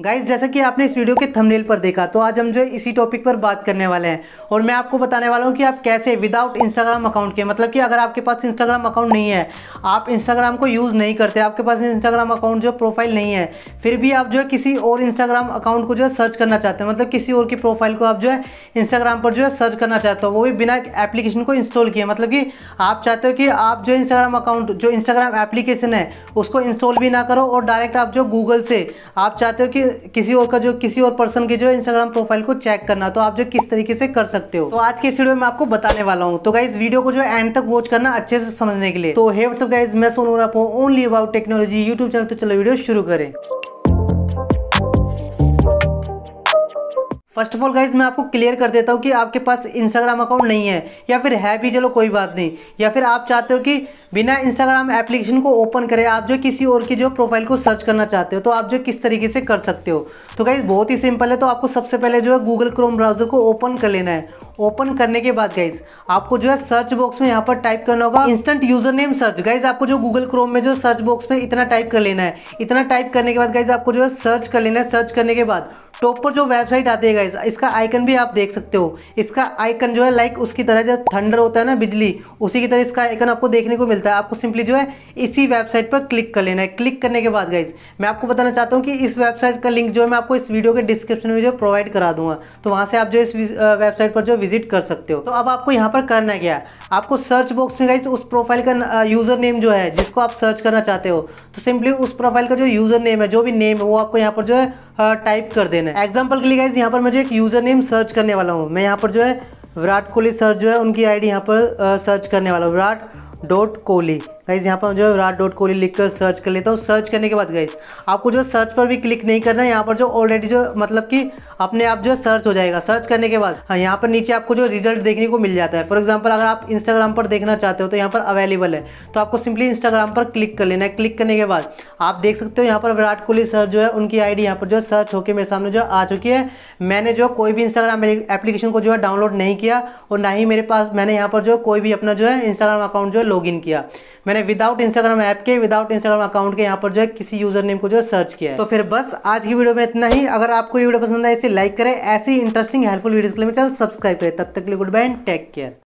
guys जैसा कि आपने इस वीडियो के थंबनेल पर देखा तो आज हम जो है इसी टॉपिक पर बात करने वाले हैं और मैं आपको बताने वाला हूँ कि आप कैसे विदाउट इंस्टाग्राम अकाउंट के मतलब कि अगर आपके पास इंस्टाग्राम अकाउंट नहीं है आप इंस्टाग्राम को यूज़ नहीं करते आपके पास इंस्टाग्राम अकाउंट जो प्रोफाइल नहीं है फिर भी आप जो है किसी और इंस्टाग्राम अकाउंट को जो है सर्च करना चाहते हैं मतलब किसी और की प्रोफाइल को आप जो है इंस्टाग्राम पर जो है सर्च करना चाहते हो वो भी बिना एप्लीकेशन को इंस्टॉल किए मतलब कि आप चाहते हो कि आप जो इंस्टाग्राम अकाउंट जो इंस्टाग्राम एप्लीकेशन है उसको इंस्टॉल भी ना करो और डायरेक्ट आप जो गूगल से आप चाहते हो कि किसी और का जो किसी और पर्सन की जो इंस्टाग्राम प्रोफाइल को चेक करना तो आप जो किस तरीके से कर सकते हो तो आज के इस वीडियो में आपको बताने वाला हूँ तो गाइज वीडियो को जो एंड तक वॉच करना अच्छे से समझने के लिए तो हे व्हाट्सअप गाइज मैं सोनू हूँ only about technology YouTube channel तो चलो वीडियो शुरू करें फर्स्ट ऑफ ऑल गाइज मैं आपको क्लियर कर देता हूँ कि आपके पास इंस्टाग्राम अकाउंट नहीं है या फिर है भी चलो कोई बात नहीं या फिर आप चाहते हो कि बिना इंस्टाग्राम एप्लीकेशन को ओपन करे आप जो किसी और की जो प्रोफाइल को सर्च करना चाहते हो तो आप जो किस तरीके से कर सकते हो तो गाइज बहुत ही सिंपल है तो आपको सबसे पहले जो है गूगल क्रोम ब्राउजर को ओपन कर लेना है ओपन करने के बाद गाइज आपको जो है सर्च बॉक्स में यहाँ पर टाइप करना होगा instant user name search guys आपको जो गूगल क्रोम में जो सर्च बॉक्स में इतना टाइप कर लेना है इतना टाइप करने के बाद गाइज आपको जो है सर्च कर लेना है सर्च करने के बाद टॉप पर जो वेबसाइट आती है गाइज इसका आइकन भी आप देख सकते हो इसका आइकन जो है लाइक उसकी तरह जो थंडर होता है ना बिजली उसी की तरह इसका आइकन आपको देखने को मिलता है आपको सिंपली जो है इसी वेबसाइट पर क्लिक कर लेना है क्लिक करने के बाद गाइज मैं आपको बताना चाहता हूँ कि इस वेबसाइट का लिंक जो है मैं आपको इस वीडियो के डिस्क्रिप्शन में जो प्रोवाइड करा दूंगा तो वहाँ से आप जो इस वेबसाइट पर जो विजिट कर सकते हो तो अब आपको यहाँ पर करना क्या है आपको सर्च बॉक्स में गई उस प्रोफाइल का यूज़र नेम जो है जिसको आप सर्च करना चाहते हो तो सिंपली उस प्रोफाइल का जो यूज़र नेम है जो भी नेम है वो आपको यहाँ पर जो है टाइप कर देना है एग्जाम्पल के लिए गाइज यहाँ पर मैं जो एक यूज़र नेम सर्च करने वाला हूँ मैं यहाँ पर जो है विराट कोहली सर जो है उनकी आईडी यहाँ पर सर्च करने वाला हूँ विराट डॉट कोहली गाइज यहाँ पर जो विराट डॉट कोहली लिख कर सर्च कर लेता हूँ सर्च करने के बाद गाइज आपको जो सर्च पर भी क्लिक नहीं करना है यहाँ पर जो ऑलरेडी जो मतलब कि अपने आप जो सर्च हो जाएगा सर्च करने के बाद हाँ यहाँ पर नीचे आपको जो रिजल्ट देखने को मिल जाता है फॉर एग्जाम्पल अगर आप इंस्टाग्राम पर देखना चाहते हो तो यहाँ पर अवेलेबल है तो आपको सिंपली इंस्टाग्राम पर क्लिक कर लेना है क्लिक करने के बाद आप देख सकते हो यहाँ पर विराट कोहली सर जो है उनकी आई डी यहाँ पर जो सर्च होकर मेरे सामने जो आ चुकी है मैंने जो कोई भी इंस्टाग्राम एप्लीकेशन को जो है डाउनलोड नहीं किया और ना ही मेरे पास मैंने यहाँ पर जो कोई भी अपना जो है इंस्टाग्राम अकाउंट जो है लॉग किया मैंने विदाउट इंस्टाग्राम ऐप के विदाउट इंस्टाग्राम अकाउंट के यहाँ पर जो है किसी यूजर नेम को जो है सर्च किया है तो फिर बस आज की वीडियो में इतना ही अगर आपको ये वीडियो पसंद आए इसे लाइक करें ऐसी इंटरेस्टिंग हेल्पफुल वीडियो के लिए मेरे चैनल सब्सक्राइब करें तब तक के लिए goodbye and take care